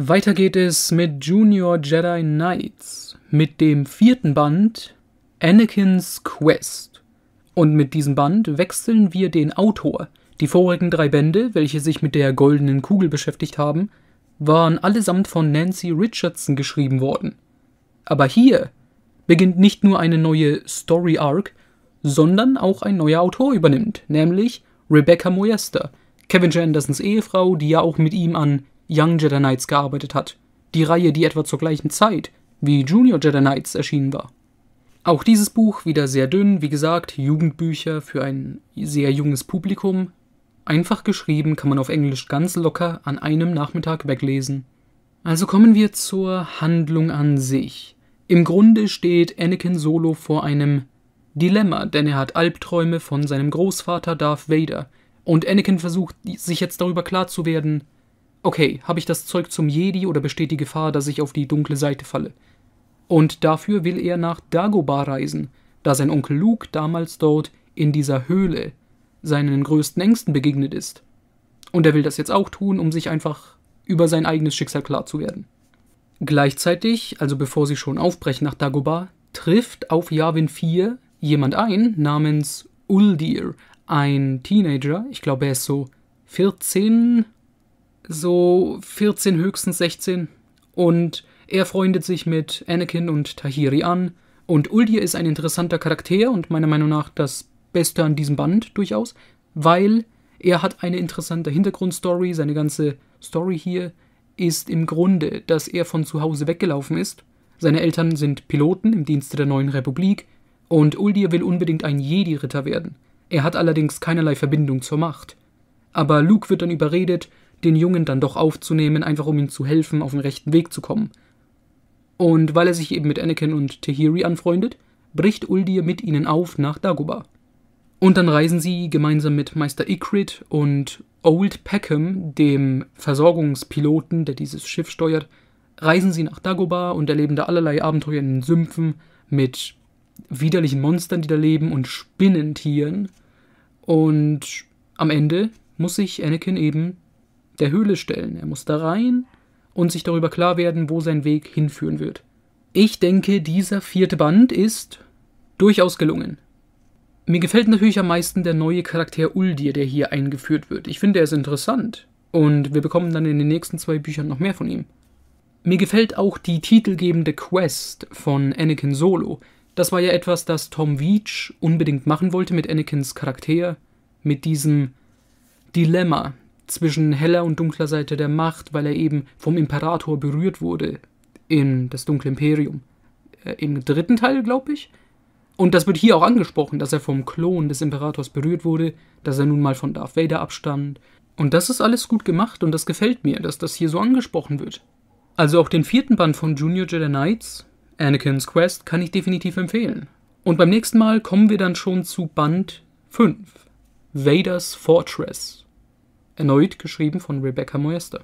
Weiter geht es mit Junior Jedi Knights, mit dem vierten Band Anakin's Quest. Und mit diesem Band wechseln wir den Autor. Die vorigen drei Bände, welche sich mit der goldenen Kugel beschäftigt haben, waren allesamt von Nancy Richardson geschrieben worden. Aber hier beginnt nicht nur eine neue Story Arc, sondern auch ein neuer Autor übernimmt, nämlich Rebecca Moyester, Kevin J. Andersons Ehefrau, die ja auch mit ihm an Young Jedi Knights gearbeitet hat, die Reihe, die etwa zur gleichen Zeit wie Junior Jedi Knights erschienen war. Auch dieses Buch wieder sehr dünn, wie gesagt, Jugendbücher für ein sehr junges Publikum. Einfach geschrieben kann man auf Englisch ganz locker an einem Nachmittag weglesen. Also kommen wir zur Handlung an sich. Im Grunde steht Anakin Solo vor einem Dilemma, denn er hat Albträume von seinem Großvater Darth Vader. Und Anakin versucht sich jetzt darüber klar zu werden, okay, habe ich das Zeug zum Jedi oder besteht die Gefahr, dass ich auf die dunkle Seite falle? Und dafür will er nach Dagobah reisen, da sein Onkel Luke damals dort in dieser Höhle seinen größten Ängsten begegnet ist. Und er will das jetzt auch tun, um sich einfach über sein eigenes Schicksal klar zu werden. Gleichzeitig, also bevor sie schon aufbrechen nach Dagobah, trifft auf Yavin 4 jemand ein namens Uldir, ein Teenager, ich glaube er ist so 14 so 14, höchstens 16. Und er freundet sich mit Anakin und Tahiri an. Und Uldir ist ein interessanter Charakter und meiner Meinung nach das Beste an diesem Band durchaus, weil er hat eine interessante Hintergrundstory. Seine ganze Story hier ist im Grunde, dass er von zu Hause weggelaufen ist. Seine Eltern sind Piloten im Dienste der neuen Republik und Uldir will unbedingt ein Jedi-Ritter werden. Er hat allerdings keinerlei Verbindung zur Macht. Aber Luke wird dann überredet, den Jungen dann doch aufzunehmen, einfach um ihm zu helfen, auf den rechten Weg zu kommen. Und weil er sich eben mit Anakin und Tahiri anfreundet, bricht Uldir mit ihnen auf nach Dagobah. Und dann reisen sie gemeinsam mit Meister Ikrit und Old Peckham, dem Versorgungspiloten, der dieses Schiff steuert, reisen sie nach Dagobah und erleben da allerlei Abenteuer in den Sümpfen mit widerlichen Monstern, die da leben und Spinnentieren. Und am Ende muss sich Anakin eben der Höhle stellen. Er muss da rein und sich darüber klar werden, wo sein Weg hinführen wird. Ich denke, dieser vierte Band ist durchaus gelungen. Mir gefällt natürlich am meisten der neue Charakter Uldir, der hier eingeführt wird. Ich finde, er ist interessant. Und wir bekommen dann in den nächsten zwei Büchern noch mehr von ihm. Mir gefällt auch die titelgebende Quest von Anakin Solo. Das war ja etwas, das Tom Veach unbedingt machen wollte mit Anakins Charakter, mit diesem Dilemma, zwischen heller und dunkler Seite der Macht, weil er eben vom Imperator berührt wurde in das dunkle Imperium. Äh, Im dritten Teil, glaube ich. Und das wird hier auch angesprochen, dass er vom Klon des Imperators berührt wurde, dass er nun mal von Darth Vader abstand. Und das ist alles gut gemacht und das gefällt mir, dass das hier so angesprochen wird. Also auch den vierten Band von Junior Jedi Knights, Anakin's Quest, kann ich definitiv empfehlen. Und beim nächsten Mal kommen wir dann schon zu Band 5, Vaders Fortress erneut geschrieben von Rebecca Moyester.